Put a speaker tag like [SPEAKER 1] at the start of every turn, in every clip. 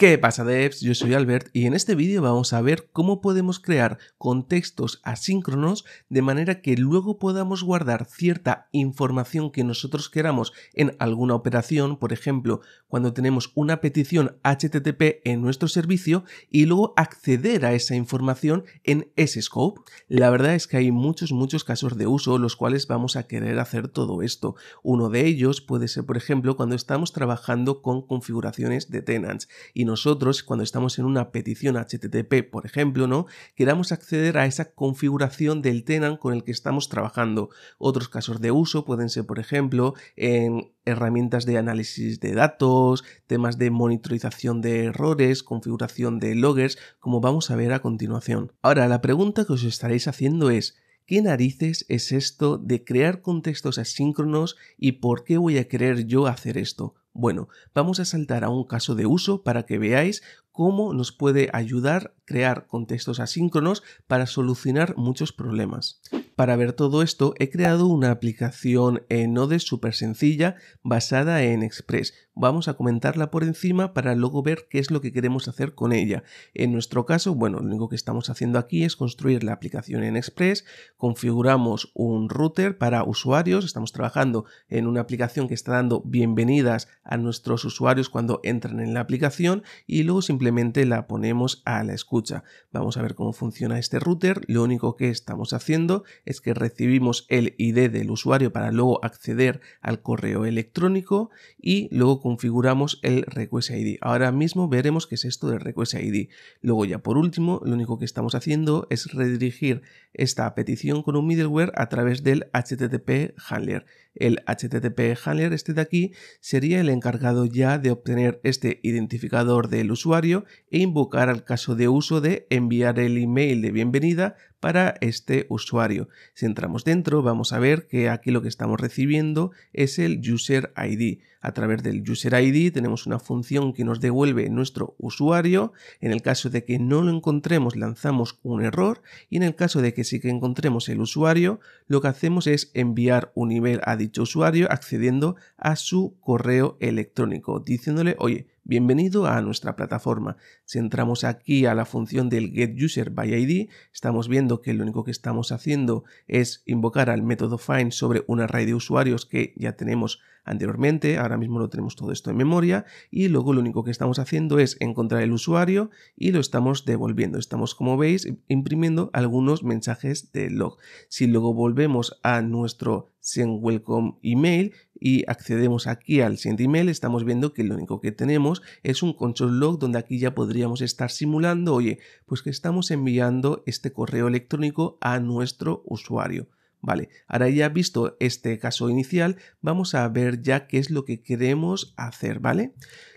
[SPEAKER 1] ¿Qué pasa devs? Yo soy Albert y en este vídeo vamos a ver cómo podemos crear contextos asíncronos de manera que luego podamos guardar cierta información que nosotros queramos en alguna operación, por ejemplo, cuando tenemos una petición HTTP en nuestro servicio y luego acceder a esa información en ese scope La verdad es que hay muchos, muchos casos de uso los cuales vamos a querer hacer todo esto. Uno de ellos puede ser, por ejemplo, cuando estamos trabajando con configuraciones de tenants y nosotros, cuando estamos en una petición HTTP, por ejemplo, ¿no? queramos acceder a esa configuración del tenant con el que estamos trabajando. Otros casos de uso pueden ser, por ejemplo, en herramientas de análisis de datos, temas de monitorización de errores, configuración de loggers, como vamos a ver a continuación. Ahora, la pregunta que os estaréis haciendo es, ¿Qué narices es esto de crear contextos asíncronos y por qué voy a querer yo hacer esto? Bueno, vamos a saltar a un caso de uso para que veáis cómo nos puede ayudar crear contextos asíncronos para solucionar muchos problemas. Para ver todo esto he creado una aplicación en eh, Node súper sencilla basada en Express. Vamos a comentarla por encima para luego ver qué es lo que queremos hacer con ella. En nuestro caso, bueno, lo único que estamos haciendo aquí es construir la aplicación en Express, configuramos un router para usuarios, estamos trabajando en una aplicación que está dando bienvenidas a nuestros usuarios cuando entran en la aplicación y luego simplemente simplemente la ponemos a la escucha. Vamos a ver cómo funciona este router. Lo único que estamos haciendo es que recibimos el ID del usuario para luego acceder al correo electrónico y luego configuramos el request ID. Ahora mismo veremos qué es esto del request ID. Luego ya por último, lo único que estamos haciendo es redirigir esta petición con un middleware a través del HTTP handler. El HTTP handler, este de aquí, sería el encargado ya de obtener este identificador del usuario e invocar al caso de uso de enviar el email de bienvenida para este usuario. Si entramos dentro vamos a ver que aquí lo que estamos recibiendo es el user ID. A través del user ID tenemos una función que nos devuelve nuestro usuario. En el caso de que no lo encontremos lanzamos un error y en el caso de que sí que encontremos el usuario lo que hacemos es enviar un email a dicho usuario accediendo a su correo electrónico diciéndole oye Bienvenido a nuestra plataforma. Si entramos aquí a la función del getUserById, estamos viendo que lo único que estamos haciendo es invocar al método find sobre un array de usuarios que ya tenemos anteriormente, ahora mismo lo tenemos todo esto en memoria, y luego lo único que estamos haciendo es encontrar el usuario y lo estamos devolviendo. Estamos, como veis, imprimiendo algunos mensajes de log. Si luego volvemos a nuestro send welcome email y accedemos aquí al send email, estamos viendo que lo único que tenemos es un control log donde aquí ya podríamos estar simulando, oye, pues que estamos enviando este correo electrónico a nuestro usuario. Vale, ahora ya visto este caso inicial, vamos a ver ya qué es lo que queremos hacer, ¿vale?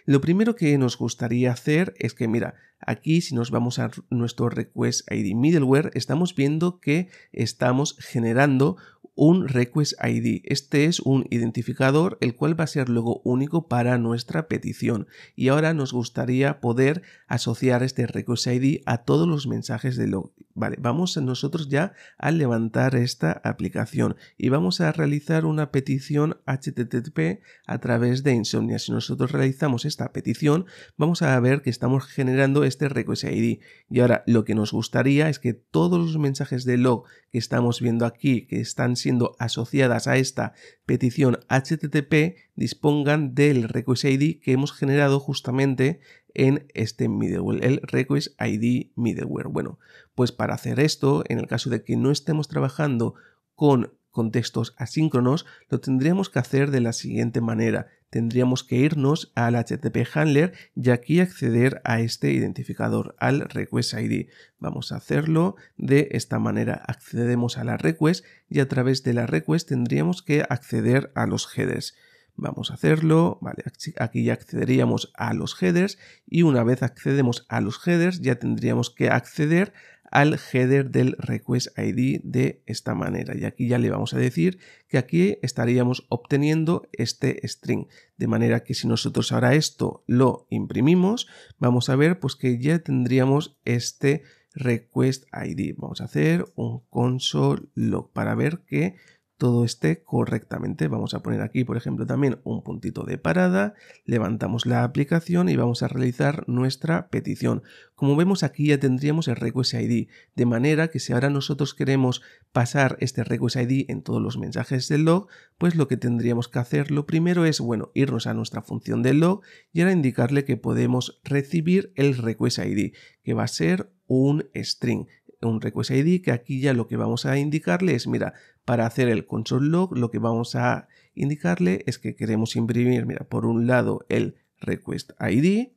[SPEAKER 1] Lo primero que nos gustaría hacer es que, mira, aquí si nos vamos a nuestro request ID middleware, estamos viendo que estamos generando un request ID. Este es un identificador el cual va a ser luego único para nuestra petición y ahora nos gustaría poder asociar este request ID a todos los mensajes de log Vale, vamos nosotros ya a levantar esta aplicación y vamos a realizar una petición HTTP a través de Insomnia. Si nosotros realizamos esta petición, vamos a ver que estamos generando este request ID. Y ahora lo que nos gustaría es que todos los mensajes de log que estamos viendo aquí, que están siendo asociadas a esta petición HTTP, dispongan del request ID que hemos generado justamente en este middleware, el Request ID Middleware. Bueno, pues para hacer esto, en el caso de que no estemos trabajando con contextos asíncronos, lo tendríamos que hacer de la siguiente manera. Tendríamos que irnos al HTTP handler y aquí acceder a este identificador, al request ID. Vamos a hacerlo de esta manera. Accedemos a la request y a través de la request tendríamos que acceder a los headers. Vamos a hacerlo, vale, aquí ya accederíamos a los headers y una vez accedemos a los headers ya tendríamos que acceder al header del request ID de esta manera. Y aquí ya le vamos a decir que aquí estaríamos obteniendo este string. De manera que si nosotros ahora esto lo imprimimos, vamos a ver pues que ya tendríamos este request ID. Vamos a hacer un console log para ver que todo esté correctamente. Vamos a poner aquí, por ejemplo, también un puntito de parada, levantamos la aplicación y vamos a realizar nuestra petición. Como vemos aquí ya tendríamos el request ID, de manera que si ahora nosotros queremos pasar este request ID en todos los mensajes del log, pues lo que tendríamos que hacer lo primero es, bueno, irnos a nuestra función del log y ahora indicarle que podemos recibir el request ID, que va a ser un string un request ID que aquí ya lo que vamos a indicarle es, mira, para hacer el control log lo que vamos a indicarle es que queremos imprimir, mira, por un lado el request ID,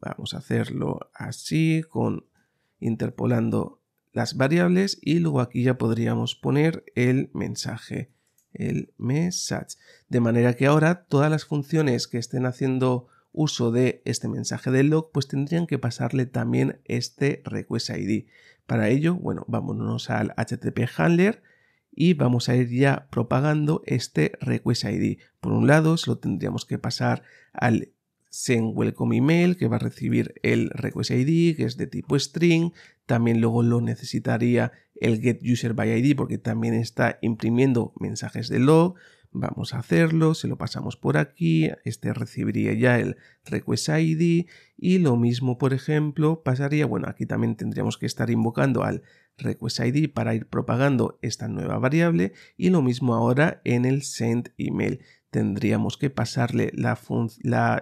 [SPEAKER 1] vamos a hacerlo así con interpolando las variables y luego aquí ya podríamos poner el mensaje, el message. De manera que ahora todas las funciones que estén haciendo uso de este mensaje del log pues tendrían que pasarle también este request ID. Para ello, bueno, vámonos al HTTP handler y vamos a ir ya propagando este request ID. Por un lado, se lo tendríamos que pasar al send welcome email que va a recibir el request ID que es de tipo string. También luego lo necesitaría el get user by ID porque también está imprimiendo mensajes de log. Vamos a hacerlo, se lo pasamos por aquí, este recibiría ya el request ID y lo mismo, por ejemplo, pasaría, bueno, aquí también tendríamos que estar invocando al request ID para ir propagando esta nueva variable y lo mismo ahora en el send email. Tendríamos que pasarle la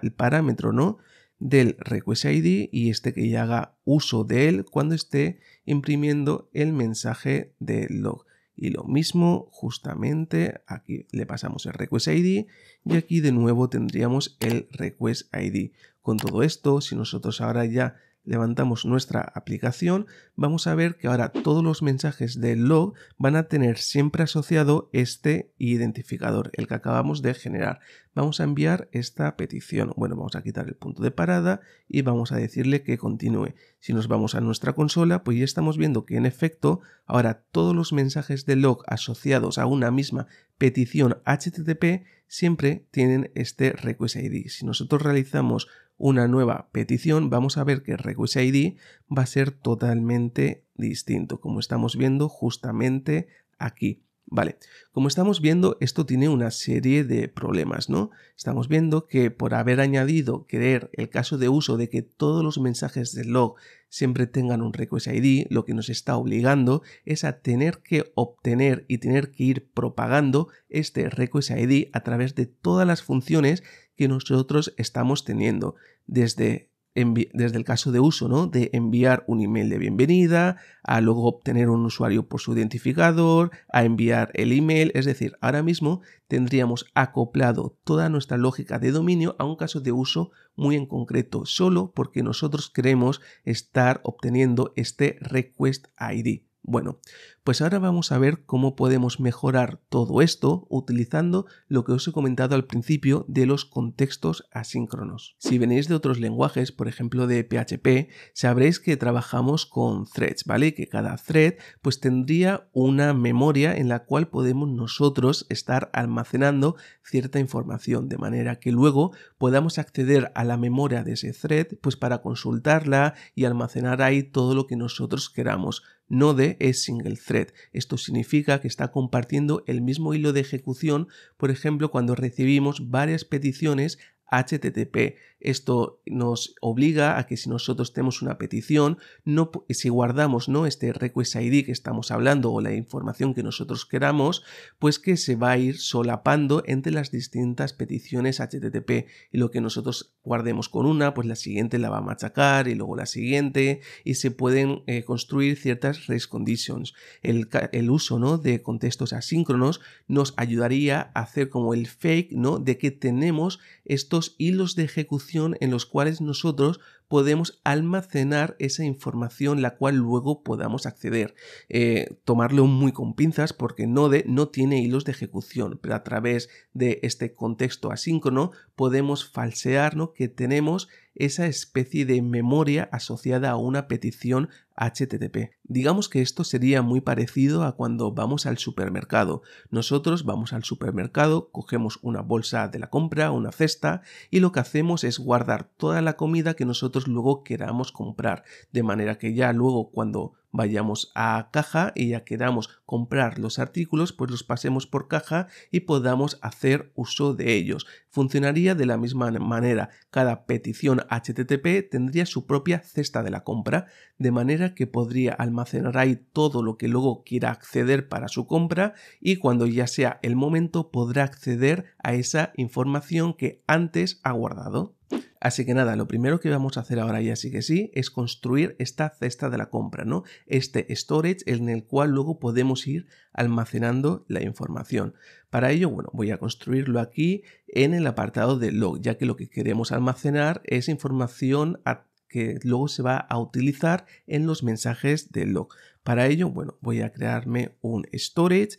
[SPEAKER 1] el parámetro, ¿no? del request ID y este que ya haga uso de él cuando esté imprimiendo el mensaje de log. Y lo mismo justamente aquí le pasamos el request ID y aquí de nuevo tendríamos el request ID. Con todo esto, si nosotros ahora ya levantamos nuestra aplicación, vamos a ver que ahora todos los mensajes de log van a tener siempre asociado este identificador, el que acabamos de generar. Vamos a enviar esta petición. Bueno, vamos a quitar el punto de parada y vamos a decirle que continúe. Si nos vamos a nuestra consola, pues ya estamos viendo que en efecto, ahora todos los mensajes de log asociados a una misma petición HTTP siempre tienen este request ID. Si nosotros realizamos una nueva petición, vamos a ver que Request ID va a ser totalmente distinto, como estamos viendo justamente aquí. Vale, como estamos viendo, esto tiene una serie de problemas, ¿no? Estamos viendo que por haber añadido creer el caso de uso de que todos los mensajes del log siempre tengan un request ID, lo que nos está obligando es a tener que obtener y tener que ir propagando este request ID a través de todas las funciones que nosotros estamos teniendo desde, desde el caso de uso, ¿no? De enviar un email de bienvenida, a luego obtener un usuario por su identificador, a enviar el email, es decir, ahora mismo tendríamos acoplado toda nuestra lógica de dominio a un caso de uso muy en concreto, solo porque nosotros queremos estar obteniendo este request ID. Bueno, pues ahora vamos a ver cómo podemos mejorar todo esto utilizando lo que os he comentado al principio de los contextos asíncronos. Si venís de otros lenguajes, por ejemplo de PHP, sabréis que trabajamos con threads, ¿vale? Que cada thread pues tendría una memoria en la cual podemos nosotros estar almacenando cierta información de manera que luego podamos acceder a la memoria de ese thread pues para consultarla y almacenar ahí todo lo que nosotros queramos Node es single thread. Esto significa que está compartiendo el mismo hilo de ejecución, por ejemplo, cuando recibimos varias peticiones HTTP. Esto nos obliga a que si nosotros tenemos una petición, no, si guardamos ¿no? este request ID que estamos hablando o la información que nosotros queramos, pues que se va a ir solapando entre las distintas peticiones HTTP y lo que nosotros guardemos con una, pues la siguiente la va a machacar y luego la siguiente y se pueden eh, construir ciertas race conditions. El, el uso ¿no? de contextos asíncronos nos ayudaría a hacer como el fake ¿no? de que tenemos esto hilos de ejecución en los cuales nosotros podemos almacenar esa información la cual luego podamos acceder. Eh, tomarlo muy con pinzas porque Node no tiene hilos de ejecución, pero a través de este contexto asíncrono podemos falsear que tenemos esa especie de memoria asociada a una petición HTTP. Digamos que esto sería muy parecido a cuando vamos al supermercado. Nosotros vamos al supermercado, cogemos una bolsa de la compra, una cesta, y lo que hacemos es guardar toda la comida que nosotros luego queramos comprar, de manera que ya luego cuando vayamos a caja y ya queramos comprar los artículos, pues los pasemos por caja y podamos hacer uso de ellos. Funcionaría de la misma manera. Cada petición HTTP tendría su propia cesta de la compra, de manera que podría almacenar ahí todo lo que luego quiera acceder para su compra y cuando ya sea el momento podrá acceder a esa información que antes ha guardado. Así que nada, lo primero que vamos a hacer ahora ya sí que sí es construir esta cesta de la compra, ¿no? Este storage en el cual luego podemos ir almacenando la información. Para ello, bueno, voy a construirlo aquí en el apartado de log, ya que lo que queremos almacenar es información que luego se va a utilizar en los mensajes de log. Para ello, bueno, voy a crearme un storage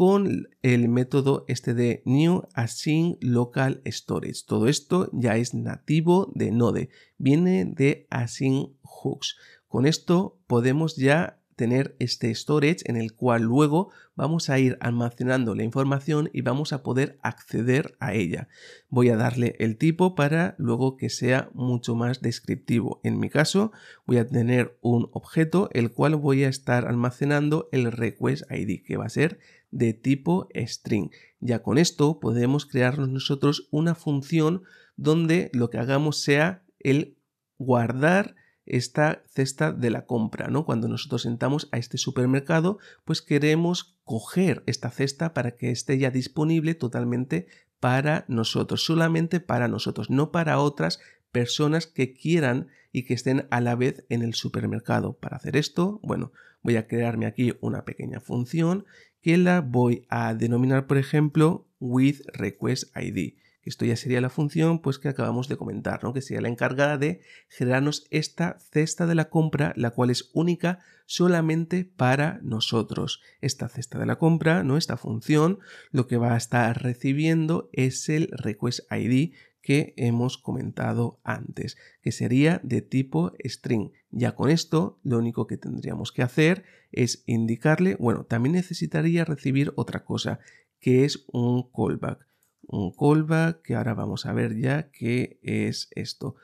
[SPEAKER 1] con el método este de New Async Local Storage. Todo esto ya es nativo de Node, viene de Async Hooks. Con esto podemos ya tener este storage en el cual luego vamos a ir almacenando la información y vamos a poder acceder a ella. Voy a darle el tipo para luego que sea mucho más descriptivo. En mi caso voy a tener un objeto el cual voy a estar almacenando el request ID que va a ser de tipo string. Ya con esto podemos crearnos nosotros una función donde lo que hagamos sea el guardar esta cesta de la compra, ¿no? Cuando nosotros sentamos a este supermercado, pues queremos coger esta cesta para que esté ya disponible totalmente para nosotros, solamente para nosotros, no para otras personas que quieran y que estén a la vez en el supermercado. Para hacer esto, bueno, voy a crearme aquí una pequeña función que la voy a denominar, por ejemplo, with request ID. Esto ya sería la función pues que acabamos de comentar, que sería la encargada de generarnos esta cesta de la compra, la cual es única solamente para nosotros. Esta cesta de la compra, ¿no? esta función, lo que va a estar recibiendo es el request ID que hemos comentado antes, que sería de tipo string. Ya con esto, lo único que tendríamos que hacer es indicarle, bueno, también necesitaría recibir otra cosa, que es un callback un callback, que ahora vamos a ver ya qué es esto.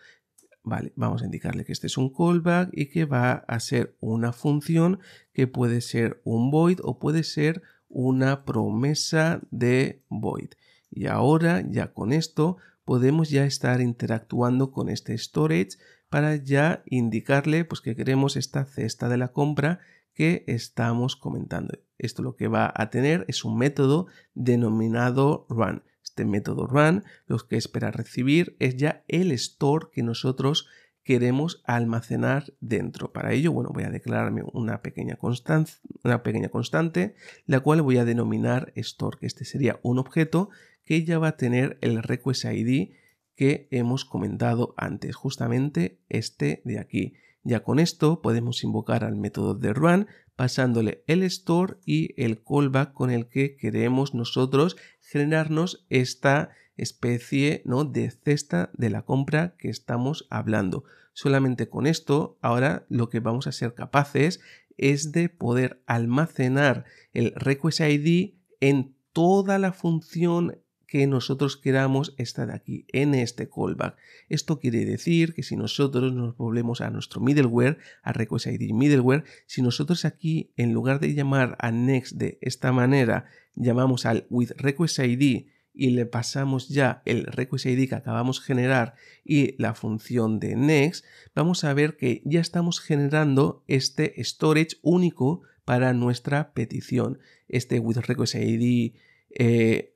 [SPEAKER 1] Vale, vamos a indicarle que este es un callback y que va a ser una función que puede ser un void o puede ser una promesa de void. Y ahora ya con esto podemos ya estar interactuando con este storage para ya indicarle pues que queremos esta cesta de la compra que estamos comentando. Esto lo que va a tener es un método denominado run este método run, lo que espera recibir es ya el store que nosotros queremos almacenar dentro. Para ello, bueno, voy a declararme una pequeña, una pequeña constante, la cual voy a denominar store, que este sería un objeto que ya va a tener el request ID que hemos comentado antes, justamente este de aquí. Ya con esto podemos invocar al método de run pasándole el store y el callback con el que queremos nosotros generarnos esta especie ¿no? de cesta de la compra que estamos hablando. Solamente con esto, ahora lo que vamos a ser capaces es de poder almacenar el request ID en toda la función que nosotros queramos estar aquí en este callback. Esto quiere decir que si nosotros nos volvemos a nuestro middleware, a Request ID middleware, si nosotros aquí en lugar de llamar a next de esta manera, llamamos al with request ID y le pasamos ya el request ID que acabamos de generar y la función de next, vamos a ver que ya estamos generando este storage único para nuestra petición. Este with request ID eh,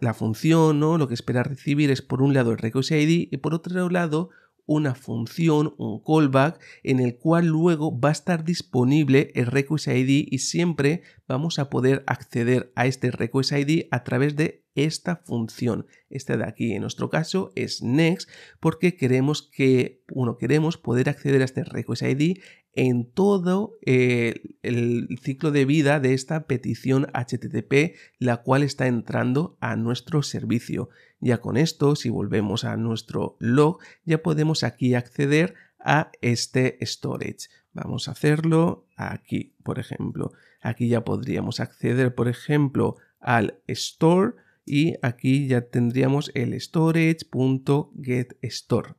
[SPEAKER 1] la función, Lo que espera recibir es por un lado el request ID y por otro lado una función, un callback, en el cual luego va a estar disponible el request ID y siempre vamos a poder acceder a este request ID a través de esta función. Esta de aquí, en nuestro caso, es next, porque queremos que, uno queremos poder acceder a este request ID en todo eh, el ciclo de vida de esta petición HTTP, la cual está entrando a nuestro servicio. Ya con esto, si volvemos a nuestro log, ya podemos aquí acceder a este storage. Vamos a hacerlo aquí, por ejemplo. Aquí ya podríamos acceder, por ejemplo, al store y aquí ya tendríamos el storage.getStore.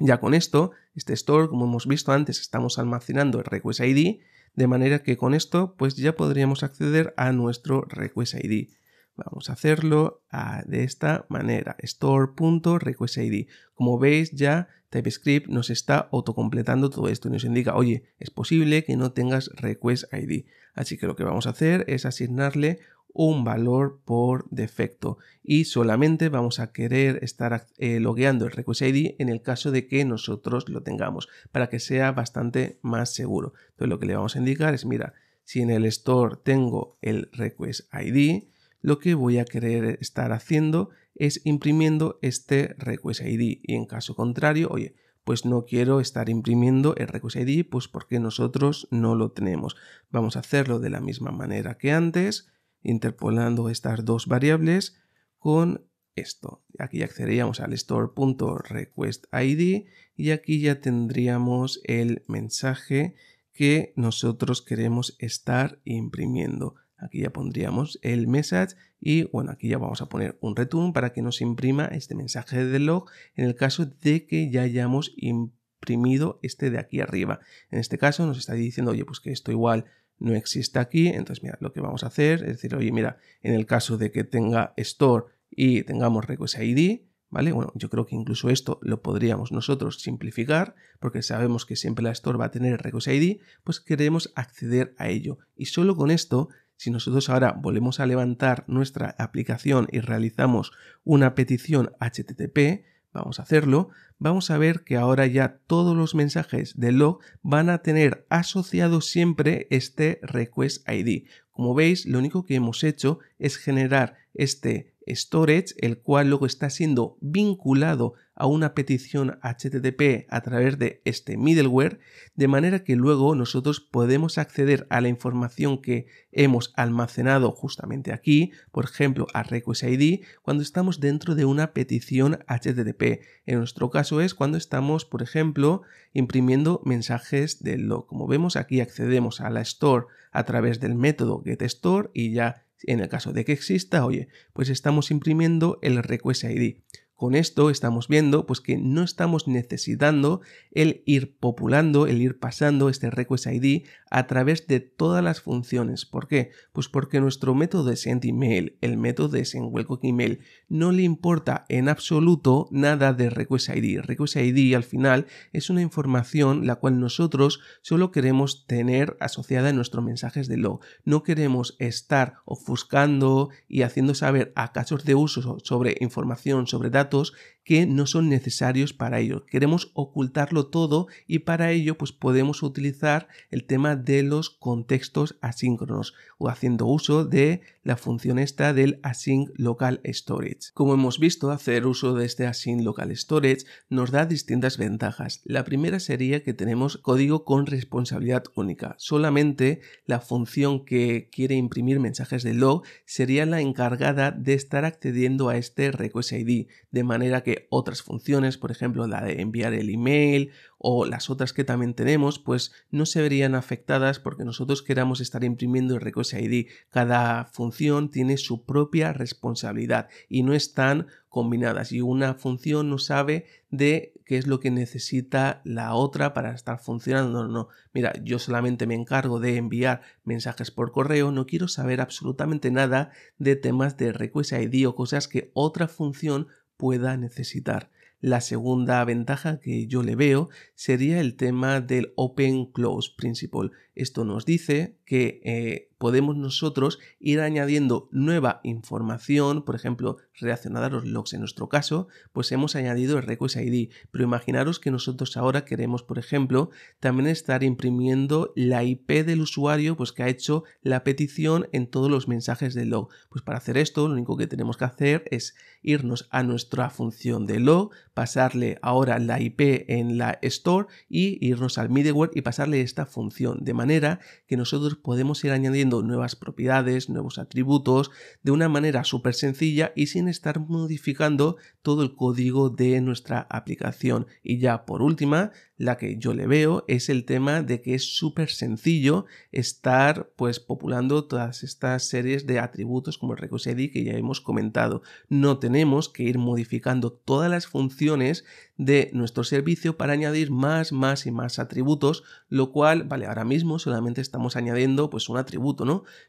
[SPEAKER 1] Ya con esto, este store, como hemos visto antes, estamos almacenando el request ID, de manera que con esto pues ya podríamos acceder a nuestro request ID. Vamos a hacerlo ah, de esta manera, store.requestID. Como veis ya TypeScript nos está autocompletando todo esto y nos indica, oye, es posible que no tengas request ID. Así que lo que vamos a hacer es asignarle un valor por defecto y solamente vamos a querer estar eh, logueando el request ID en el caso de que nosotros lo tengamos para que sea bastante más seguro. Entonces lo que le vamos a indicar es, mira, si en el store tengo el request ID, lo que voy a querer estar haciendo es imprimiendo este request ID y en caso contrario, oye, pues no quiero estar imprimiendo el request ID pues porque nosotros no lo tenemos. Vamos a hacerlo de la misma manera que antes interpolando estas dos variables con esto. Aquí ya accederíamos al store.requestID y aquí ya tendríamos el mensaje que nosotros queremos estar imprimiendo. Aquí ya pondríamos el message y bueno, aquí ya vamos a poner un return para que nos imprima este mensaje de log en el caso de que ya hayamos imprimido este de aquí arriba. En este caso nos está diciendo, oye, pues que esto igual no existe aquí. Entonces, mira, lo que vamos a hacer es decir, oye, mira, en el caso de que tenga store y tengamos request ID, ¿vale? Bueno, yo creo que incluso esto lo podríamos nosotros simplificar, porque sabemos que siempre la store va a tener request ID, pues queremos acceder a ello. Y solo con esto, si nosotros ahora volvemos a levantar nuestra aplicación y realizamos una petición HTTP, Vamos a hacerlo. Vamos a ver que ahora ya todos los mensajes de log van a tener asociado siempre este request ID. Como veis, lo único que hemos hecho es generar este storage, el cual luego está siendo vinculado a una petición HTTP a través de este middleware, de manera que luego nosotros podemos acceder a la información que hemos almacenado justamente aquí, por ejemplo a request ID, cuando estamos dentro de una petición HTTP. En nuestro caso es cuando estamos, por ejemplo, imprimiendo mensajes de log. Como vemos aquí accedemos a la store a través del método getStore y ya en el caso de que exista, oye, pues estamos imprimiendo el request ID. Con esto estamos viendo pues que no estamos necesitando el ir populando, el ir pasando este request ID a través de todas las funciones. ¿Por qué? Pues porque nuestro método de send email, el método de send email, no le importa en absoluto nada de request ID. Request ID al final es una información la cual nosotros solo queremos tener asociada en nuestros mensajes de log. No queremos estar ofuscando y haciendo saber a casos de uso sobre información, sobre datos que no son necesarios para ello. Queremos ocultarlo todo y para ello pues podemos utilizar el tema de los contextos asíncronos o haciendo uso de la función esta del async local storage. Como hemos visto, hacer uso de este async local storage nos da distintas ventajas. La primera sería que tenemos código con responsabilidad única. Solamente la función que quiere imprimir mensajes de log sería la encargada de estar accediendo a este request ID, de manera que otras funciones, por ejemplo la de enviar el email o las otras que también tenemos, pues no se verían afectadas porque nosotros queramos estar imprimiendo el request ID. Cada función tiene su propia responsabilidad y no están combinadas y una función no sabe de qué es lo que necesita la otra para estar funcionando. No, mira, yo solamente me encargo de enviar mensajes por correo, no quiero saber absolutamente nada de temas de request ID o cosas que otra función pueda necesitar. La segunda ventaja que yo le veo sería el tema del Open Close Principle. Esto nos dice que eh, podemos nosotros ir añadiendo nueva información, por ejemplo, relacionada a los logs en nuestro caso, pues hemos añadido el request ID, pero imaginaros que nosotros ahora queremos, por ejemplo, también estar imprimiendo la IP del usuario pues que ha hecho la petición en todos los mensajes de log. Pues para hacer esto, lo único que tenemos que hacer es irnos a nuestra función de log, pasarle ahora la IP en la store y irnos al middleware y pasarle esta función, de manera que nosotros podemos ir añadiendo nuevas propiedades, nuevos atributos, de una manera súper sencilla y sin estar modificando todo el código de nuestra aplicación. Y ya por última, la que yo le veo es el tema de que es súper sencillo estar pues populando todas estas series de atributos como el request que ya hemos comentado. No tenemos que ir modificando todas las funciones de nuestro servicio para añadir más, más y más atributos, lo cual, vale, ahora mismo solamente estamos añadiendo pues un atributo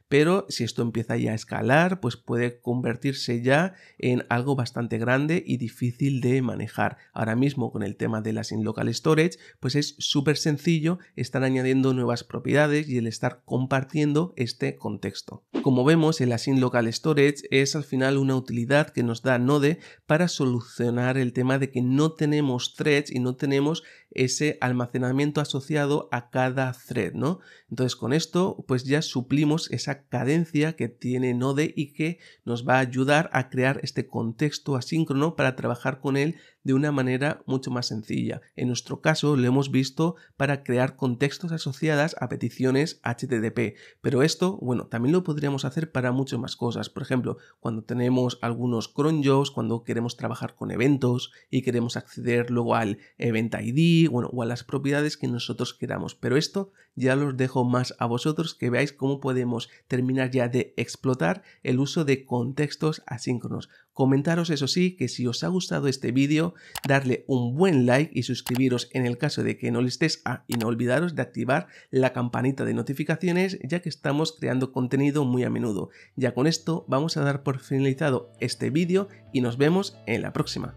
[SPEAKER 1] pero si esto empieza ya a escalar, pues puede convertirse ya en algo bastante grande y difícil de manejar. Ahora mismo con el tema de las in local storage, pues es súper sencillo, estar añadiendo nuevas propiedades y el estar compartiendo este contexto. Como vemos, el async Local Storage es al final una utilidad que nos da Node para solucionar el tema de que no tenemos threads y no tenemos ese almacenamiento asociado a cada thread, ¿no? Entonces con esto pues ya suplimos esa cadencia que tiene Node y que nos va a ayudar a crear este contexto asíncrono para trabajar con él de una manera mucho más sencilla. En nuestro caso lo hemos visto para crear contextos asociadas a peticiones HTTP, pero esto, bueno, también lo podríamos hacer para muchas más cosas. Por ejemplo, cuando tenemos algunos cron jobs, cuando queremos trabajar con eventos y queremos acceder luego al event ID, bueno, o a las propiedades que nosotros queramos. Pero esto ya los dejo más a vosotros que veáis cómo podemos terminar ya de explotar el uso de contextos asíncronos. Comentaros eso sí que si os ha gustado este vídeo, darle un buen like y suscribiros en el caso de que no lo estés a ah, y no olvidaros de activar la campanita de notificaciones ya que estamos creando contenido muy a menudo. Ya con esto vamos a dar por finalizado este vídeo y nos vemos en la próxima.